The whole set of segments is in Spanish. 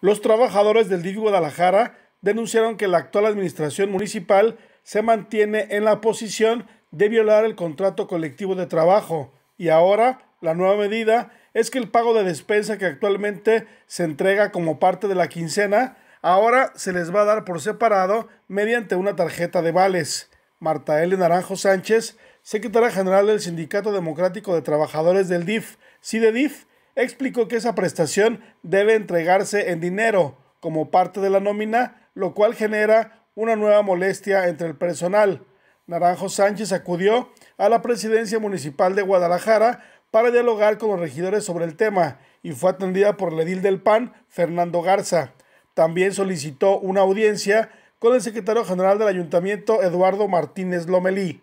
Los trabajadores del DIF Guadalajara denunciaron que la actual administración municipal se mantiene en la posición de violar el contrato colectivo de trabajo y ahora la nueva medida es que el pago de despensa que actualmente se entrega como parte de la quincena ahora se les va a dar por separado mediante una tarjeta de vales. Marta L. Naranjo Sánchez, secretaria general del Sindicato Democrático de Trabajadores del DIF, CIDEDIF, explicó que esa prestación debe entregarse en dinero como parte de la nómina, lo cual genera una nueva molestia entre el personal. Naranjo Sánchez acudió a la presidencia municipal de Guadalajara para dialogar con los regidores sobre el tema y fue atendida por el edil del PAN, Fernando Garza. También solicitó una audiencia con el secretario general del ayuntamiento, Eduardo Martínez Lomelí.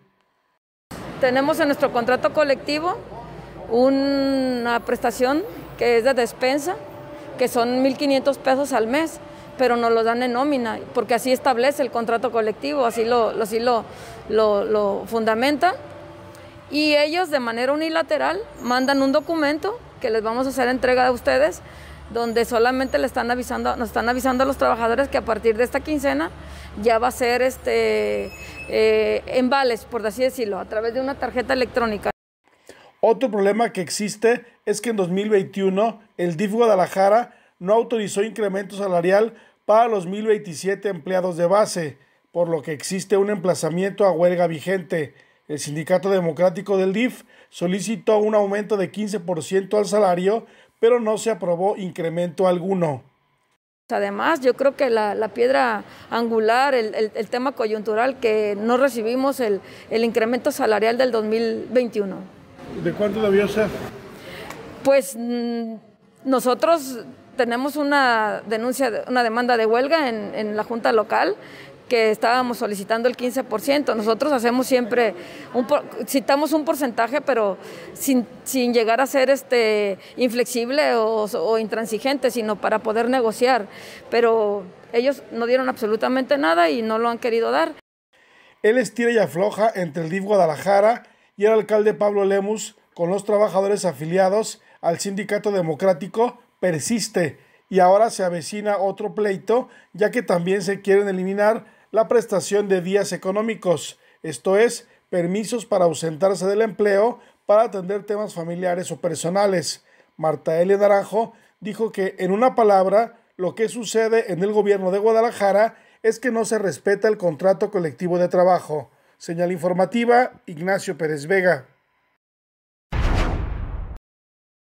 Tenemos en nuestro contrato colectivo una prestación que es de despensa, que son 1.500 pesos al mes, pero no lo dan en nómina, porque así establece el contrato colectivo, así lo, lo, lo, fundamenta. Y ellos de manera unilateral mandan un documento que les vamos a hacer entrega a ustedes, donde solamente le están avisando, nos están avisando a los trabajadores que a partir de esta quincena ya va a ser este, eh, en vales, por así decirlo, a través de una tarjeta electrónica. Otro problema que existe es que en 2021 el DIF Guadalajara no autorizó incremento salarial para los 1027 empleados de base, por lo que existe un emplazamiento a huelga vigente. El Sindicato Democrático del DIF solicitó un aumento de 15% al salario, pero no se aprobó incremento alguno. Además, yo creo que la, piedra angular, el, tema coyuntural, que no recibimos el incremento salarial del 2021. ¿De cuánto debió ser? Pues mm, nosotros tenemos una denuncia, una demanda de huelga en, la Junta Local que estábamos solicitando el 15%. Nosotros hacemos siempre, un, citamos un porcentaje, pero sin, llegar a ser este, inflexible o, o, intransigente, sino para poder negociar. Pero ellos no dieron absolutamente nada y no lo han querido dar. Él estira y afloja entre el DIF Guadalajara y el alcalde Pablo Lemus con los trabajadores afiliados al sindicato democrático persiste y ahora se avecina otro pleito ya que también se quieren eliminar la prestación de días económicos, esto es, permisos para ausentarse del empleo para atender temas familiares o personales. Marta L. Naranjo dijo que, en una palabra, lo que sucede en el gobierno de Guadalajara es que no se respeta el contrato colectivo de trabajo. Señal informativa, Ignacio Pérez Vega.